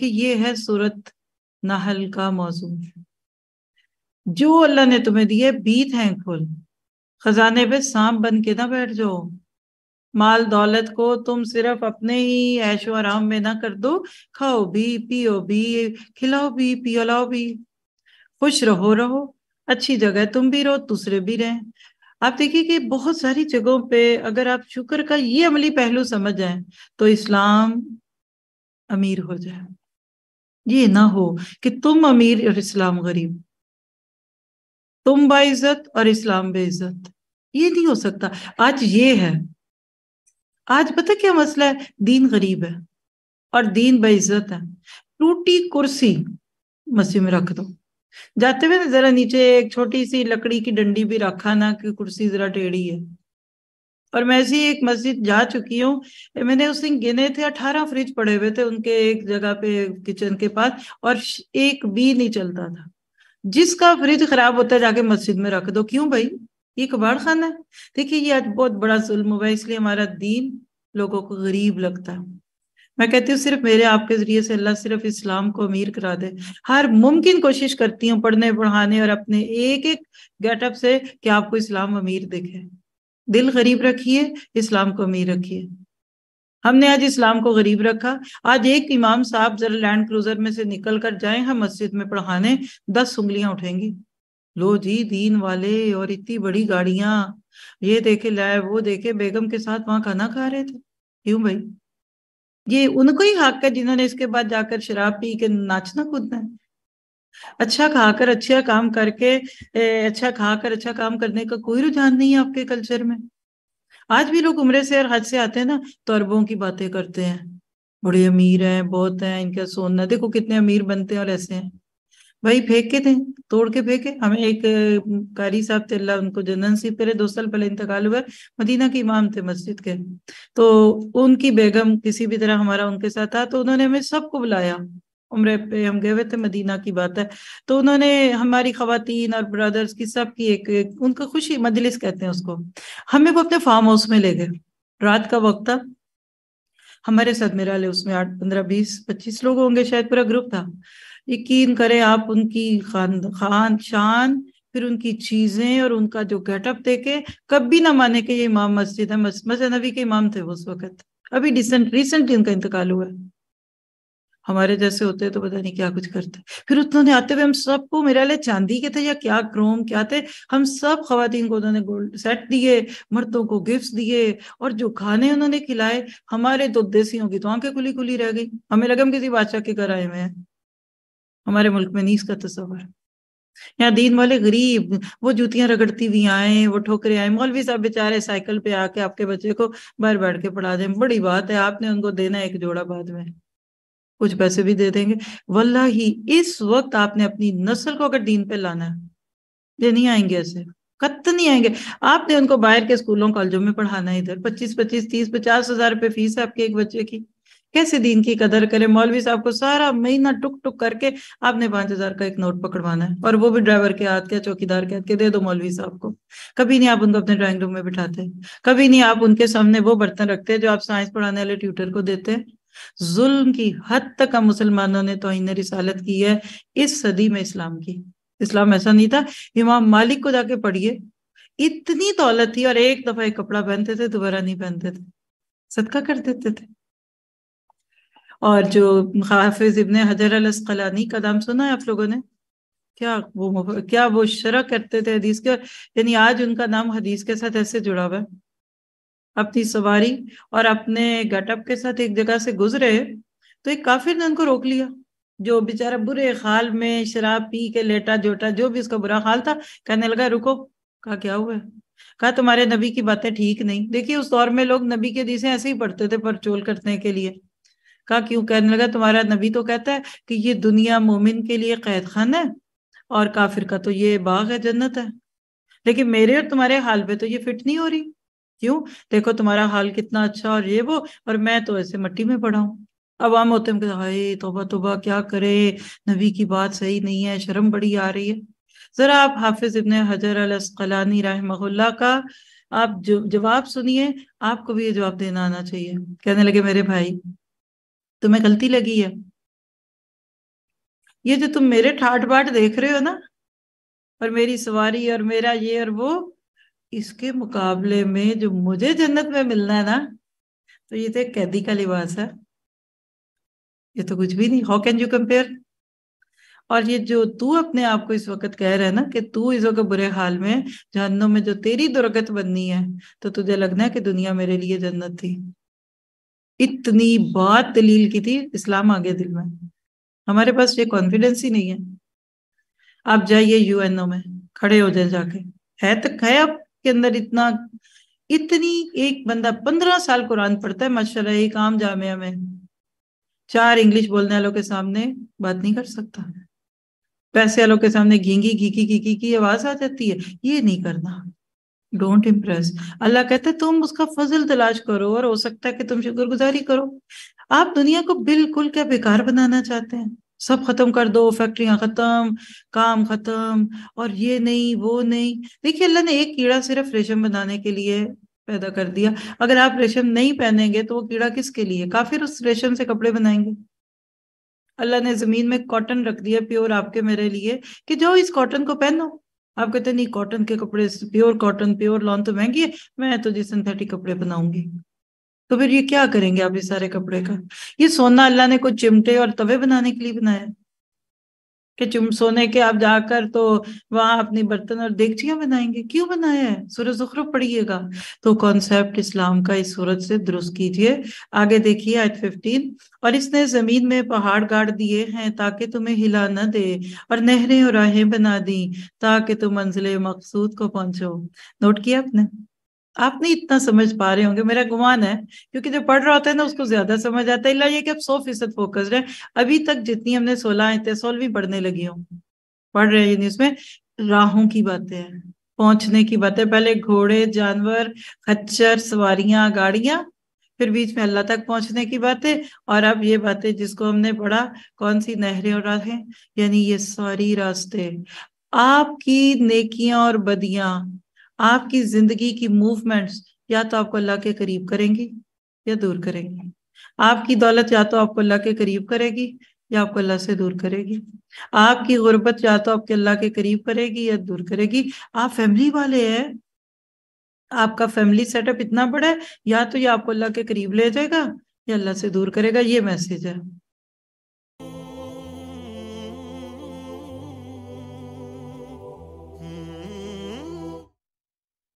कि ये है सूरत नाहल का मौजू जो अल्लाह ने तुम्हें दिए बी थैंकफुल खजाने पे सांप बन के ना बैठ जाओ माल दौलत को तुम सिर्फ अपने ही ऐशो आराम में ना कर दो खाओ भी पियो भी खिलाओ भी पियो लाओ भी खुश रहो रहो अच्छी जगह तुम भी रहो दूसरे भी रहें आप देखिए कि बहुत सारी जगहों पे अगर आप शुक्र का ये अमली पहलू समझ जाए तो इस्लाम अमीर हो जाए ये ना हो कि तुम अमीर और इस्लाम गरीब तुम बाइज्जत और इस्लाम बेइज्जत ये नहीं हो सकता आज ये है आज पता क्या मसला है दीन गरीब है और दीन बेइज्जत है टूटी कुर्सी मस्जिद में रख दो जाते हुए ना जरा नीचे एक छोटी सी लकड़ी की डंडी भी रखा ना कि कुर्सी जरा टेढ़ी है और मैं ऐसी एक मस्जिद जा चुकी हूँ मैंने उस दिन गिने थे अठारह फ्रिज पड़े हुए थे उनके एक जगह पे किचन के पास और एक भी नहीं चलता था जिसका फ्रिज खराब होता है जाके मस्जिद में रख दो क्यों भाई ये कबाड़ खाना है देखिए ये आज बहुत बड़ा जुल्म हुआ है इसलिए हमारा दीन लोगों को गरीब लगता है मैं कहती हूँ सिर्फ मेरे आपके जरिए से अल्लाह सिर्फ इस्लाम को अमीर करा दे हर मुमकिन कोशिश करती हूँ पढ़ने पढ़ाने और अपने एक एक गेटअप से कि आपको इस्लाम अमीर दिखे दिल गरीब रखिए इस्लाम को अमीर रखिए हमने आज इस्लाम को गरीब रखा आज एक इमाम साहब जरा लैंड क्रूजर में से निकल कर जाए हम मस्जिद में पढ़ाने दस उंगलियां उठेंगी लो जी दीन वाले और इतनी बड़ी गाड़ियां ये देखे लाए वो देखे बेगम के साथ वहां खाना खा रहे थे क्यों भाई ये उनको ही हक है जिन्होंने इसके बाद जाकर शराब पी के नाचना कूदना है अच्छा खाकर अच्छा काम करके अच्छा खाकर अच्छा काम करने का कोई रुझान नहीं है आपके कल्चर में आज भी लोग उम्र से और हज से आते हैं ना तो अरबों की बातें करते हैं बड़े अमीर हैं बहुत हैं इनका सोना देखो कितने अमीर बनते हैं और ऐसे हैं भाई फेंक के थे तोड़ के फेंके हमें एक कारी साहब थे अल्लाह उनको जन्न सी पहले दो साल पहले इंतकाल हुआ मदीना के इमाम थे मस्जिद के तो उनकी बेगम किसी भी तरह हमारा उनके साथ था तो उन्होंने हमें सबको बुलाया उम्र पे हम गए हुए थे मदीना की बात है तो उन्होंने हमारी खातन और ब्रदर्स की सब की एक, एक उनका खुशी मजलिस कहते हैं उसको हमें वो अपने फार्म हाउस में ले गए रात का वक्त था हमारे साथ मेरा ले उसमें आठ पंद्रह बीस पच्चीस लोग होंगे शायद पूरा ग्रुप था यकीन करें आप उनकी खान खान शान फिर उनकी चीजें और उनका जो गेटअप देखे कभी ना माने कि ये इमाम मस्जिद है मस्जिद नबी के इमाम थे उस वक्त अभी रिसेंटली उनका इंतकाल हुआ है हमारे जैसे होते तो पता नहीं क्या कुछ करते फिर उन्होंने आते हुए हम सबको मेरे लिए चांदी के थे या क्या क्रोम क्या थे हम सब खातन को उन्होंने गोल्ड सेट दिए मर्दों को गिफ्ट दिए और जो खाने उन्होंने खिलाए हमारे तो देसियों की तो आंखें खुली खुली रह गई हमें लगे हम किसी बादशाह के घर आए हुए हैं हमारे मुल्क में नहीं इसका तस्वर या दीन वाले गरीब वो जूतियां रगड़ती हुई आए वो ठोकरे आए मौलवी साहब बेचारे साइकिल पे आके आपके बच्चे को बाहर बैठ के पढ़ा दें बड़ी बात है आपने उनको देना एक जोड़ा बाद में कुछ पैसे भी दे देंगे वल्ला ही इस वक्त आपने अपनी नस्ल को अगर दीन पे लाना है ये नहीं आएंगे ऐसे कत नहीं आएंगे आपने उनको बाहर के स्कूलों कॉलेजों में पढ़ाना इधर पच्चीस पच्चीस तीस पचास हजार रुपये फीस है आपके एक बच्चे की कैसे दीन की कदर करें मौलवी साहब को सारा महीना टुक टुक करके आपने पांच हजार का एक नोट पकड़वाना है और वो भी ड्राइवर के हाथ के चौकीदार के हाथ के दे दो मौलवी साहब को कभी नहीं आप उनको अपने ड्राइंग रूम में बिठाते कभी नहीं आप उनके सामने वो बर्तन रखते हैं जो आप साइंस पढ़ाने वाले ट्यूटर को देते हैं जुल्म की हद तक हम मुसलमानों ने तो रिसालत की है इस सदी में इस्लाम की इस्लाम ऐसा नहीं था इमाम मालिक को जाके पढ़िए इतनी दौलत थी और एक दफा एक कपड़ा पहनते थे दोबारा नहीं पहनते थे सदका कर देते थे और जो हाफिज इबन हजर अलस्कलानी का नाम सुना है आप लोगों ने क्या वो क्या वो शरा करते थे हदीस के यानी आज उनका नाम हदीस के साथ ऐसे जुड़ा हुआ है अपनी सवारी और अपने गटअप के साथ एक जगह से गुजरे तो एक काफिर ने उनको रोक लिया जो बेचारा बुरे हाल में शराब पी के लेटा जोटा जो भी उसका बुरा हाल था कहने लगा रुको कहा क्या हुआ कहा तुम्हारे नबी की बातें ठीक नहीं देखिए उस दौर में लोग नबी के दिशे ऐसे ही पढ़ते थे परचोल करने के लिए कहा क्यों कहने लगा तुम्हारा नबी तो कहता है कि ये दुनिया मोमिन के लिए कैद खान है और काफिर का तो ये बाग है जन्नत है लेकिन मेरे और तुम्हारे हाल पे तो ये फिट नहीं हो रही क्यों देखो तुम्हारा हाल कितना अच्छा और ये वो और मैं तो ऐसे मट्टी में पड़ा हूँ अब हम होते हम हाय तोबा तोबा क्या करे नबी की बात सही नहीं है शर्म बड़ी आ रही है जरा आप हाफिज इबन हजर अलस्कलानी रहमहुल्ला का आप जो जवाब सुनिए आपको भी ये जवाब देना आना चाहिए कहने लगे मेरे भाई तुम्हें गलती लगी है ये जो तुम मेरे ठाट बाट देख रहे हो ना और मेरी सवारी और मेरा ये और वो इसके मुकाबले में जो मुझे जन्नत में मिलना है ना तो ये तो एक कैदी का लिबास है ये तो कुछ भी नहीं हाउ कैन यू कंपेयर और ये जो तू अपने आप को इस वक्त कह रहा है ना कि तू इस वक्त बुरे हाल में जहनों में जो तेरी दुर्गत बननी है तो तुझे लगना है कि दुनिया मेरे लिए जन्नत थी इतनी बात दलील की थी इस्लाम आगे दिल में हमारे पास ये कॉन्फिडेंस ही नहीं है आप जाइए यूएनओ में खड़े हो जाए जाके है तो है अब के अंदर इतना इतनी एक बंदा पंद्रह साल कुरान पढ़ता है माशाल्लाह एक आम जामिया में चार इंग्लिश बोलने वालों के सामने बात नहीं कर सकता पैसे वालों के सामने घींगी घीकी घीकी की आवाज आ जाती है ये नहीं करना डोंट इम्प्रेस अल्लाह कहते है तुम उसका फजल तलाश करो और हो सकता है कि तुम शुक्रगुजारी करो आप दुनिया को बिल्कुल क्या बेकार बनाना चाहते हैं सब खत्म कर दो फैक्ट्रियां खत्म काम खत्म और ये नहीं वो नहीं देखिए अल्लाह ने एक कीड़ा सिर्फ रेशम बनाने के लिए पैदा कर दिया अगर आप रेशम नहीं पहनेंगे तो वो कीड़ा किसके लिए काफिर उस रेशम से कपड़े बनाएंगे अल्लाह ने जमीन में कॉटन रख दिया प्योर आपके मेरे लिए कि जो इस कॉटन को पहनो आप कहते नहीं कॉटन के कपड़े प्योर कॉटन प्योर लॉन तो महंगी है मैं तो जी सिंथेटिक कपड़े बनाऊंगी तो फिर ये क्या करेंगे आप इस सारे कपड़े का ये सोना अल्लाह ने कुछ चिमटे और तवे बनाने के लिए बनाया कि चुम सोने के आप जाकर तो वहां अपनी बर्तन और देगचियां बनाएंगे क्यों बनाया है सूरज जुखर पढ़िएगा तो कॉन्सेप्ट इस्लाम का इस सूरज से दुरुस्त कीजिए आगे देखिए आयत फिफ्टीन और इसने जमीन में पहाड़ गाड़ दिए हैं ताकि तुम्हें हिला न दे और नहरें और राहें बना दी ताकि तुम मंजिल मकसूद को पहुंचो नोट किया आपने आप नहीं इतना समझ पा रहे होंगे मेरा गुमान है क्योंकि जो पढ़ रहा होता है ना उसको ज्यादा समझ आता है ये कि आप सौ फीसद फोकस रहे अभी तक जितनी हमने सोलह थे सोलहवीं पढ़ने लगी हूँ पढ़ रहे हैं उसमें राहों की बातें हैं पहुंचने की बातें पहले घोड़े जानवर खच्चर सवारियां गाड़ियां फिर बीच में अल्लाह तक पहुंचने की बातें और अब ये बातें जिसको हमने पढ़ा कौन सी नहरें और राहें यानी ये सारी रास्ते आपकी नेकियां और बदियां आपकी जिंदगी की मूवमेंट्स या तो आपको अल्लाह के करीब करेंगी या दूर करेंगी आपकी दौलत या तो आपको अल्लाह के करीब करेगी या आपको अल्लाह से दूर करेगी आपकी गुर्बत या तो आपके अल्लाह के करीब करेगी या दूर करेगी आप फैमिली वाले हैं आपका फैमिली सेटअप इतना बड़ा है या तो ये आपको अल्लाह के करीब ले जाएगा या अल्लाह से दूर करेगा ये मैसेज है